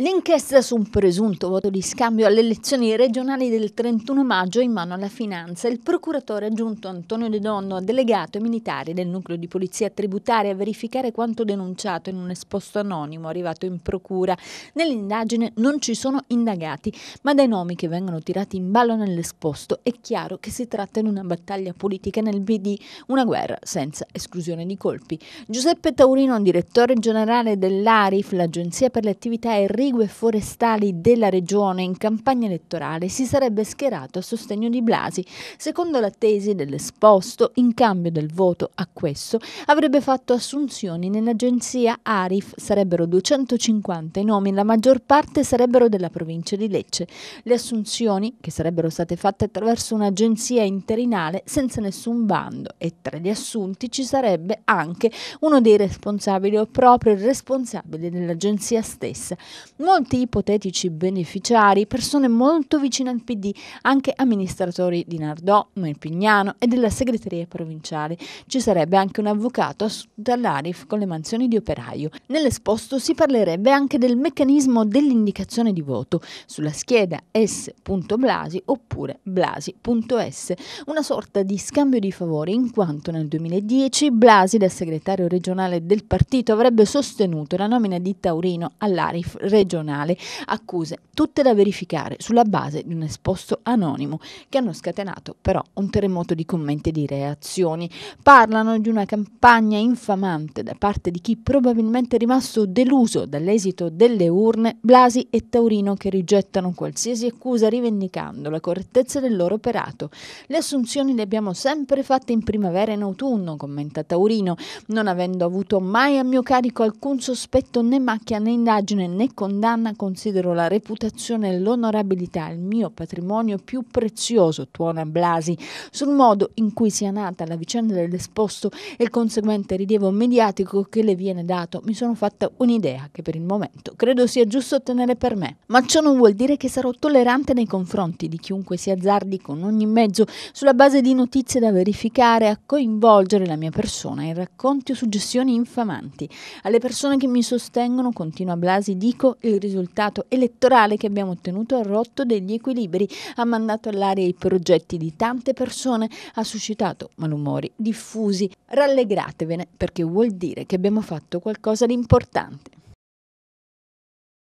L'inchiesta su un presunto voto di scambio alle elezioni regionali del 31 maggio in mano alla finanza, il procuratore aggiunto Antonio De Donno ha delegato i militari del nucleo di polizia tributaria a verificare quanto denunciato in un esposto anonimo arrivato in procura. Nell'indagine non ci sono indagati, ma dai nomi che vengono tirati in ballo nell'esposto è chiaro che si tratta di una battaglia politica nel BD, una guerra senza esclusione di colpi. Giuseppe Taurino, direttore generale dell'ARIF, l'Agenzia per le attività e rigue forestali della regione in campagna elettorale si sarebbe schierato a sostegno di Blasi. Secondo la tesi dell'esposto, in cambio del voto a questo, avrebbe fatto assunzioni nell'agenzia Arif, sarebbero 250 i nomi, la maggior parte sarebbero della provincia di Lecce. Le assunzioni, che sarebbero state fatte attraverso un'agenzia interinale senza nessun bando, e tra gli assunti ci sarebbe anche uno dei responsabili o proprio il responsabile dell'agenzia stessa molti ipotetici beneficiari, persone molto vicine al PD, anche amministratori di Nardò, Melpignano e della segreteria provinciale. Ci sarebbe anche un avvocato dall'Arif con le mansioni di operaio. Nell'esposto si parlerebbe anche del meccanismo dell'indicazione di voto sulla scheda s.blasi oppure blasi.s, una sorta di scambio di favori in quanto nel 2010 Blasi, da segretario regionale del partito, avrebbe sostenuto la nomina di Taurino all'Arif regionale regionale accuse, tutte da verificare sulla base di un esposto anonimo che hanno scatenato però un terremoto di commenti e di reazioni. Parlano di una campagna infamante da parte di chi probabilmente è rimasto deluso dall'esito delle urne, Blasi e Taurino che rigettano qualsiasi accusa rivendicando la correttezza del loro operato. Le assunzioni le abbiamo sempre fatte in primavera e in autunno, commenta Taurino, non avendo avuto mai a mio carico alcun sospetto né macchia né indagine né condanna condanna considero la reputazione e l'onorabilità il mio patrimonio più prezioso, tuona Blasi, sul modo in cui sia nata la vicenda dell'esposto e il conseguente rilievo mediatico che le viene dato, mi sono fatta un'idea che per il momento credo sia giusto tenere per me. Ma ciò non vuol dire che sarò tollerante nei confronti di chiunque si azzardi con ogni mezzo sulla base di notizie da verificare a coinvolgere la mia persona in racconti o suggestioni infamanti. Alle persone che mi sostengono, continua Blasi, dico il risultato elettorale che abbiamo ottenuto ha rotto degli equilibri, ha mandato all'aria i progetti di tante persone, ha suscitato malumori diffusi. Rallegratevene perché vuol dire che abbiamo fatto qualcosa di importante.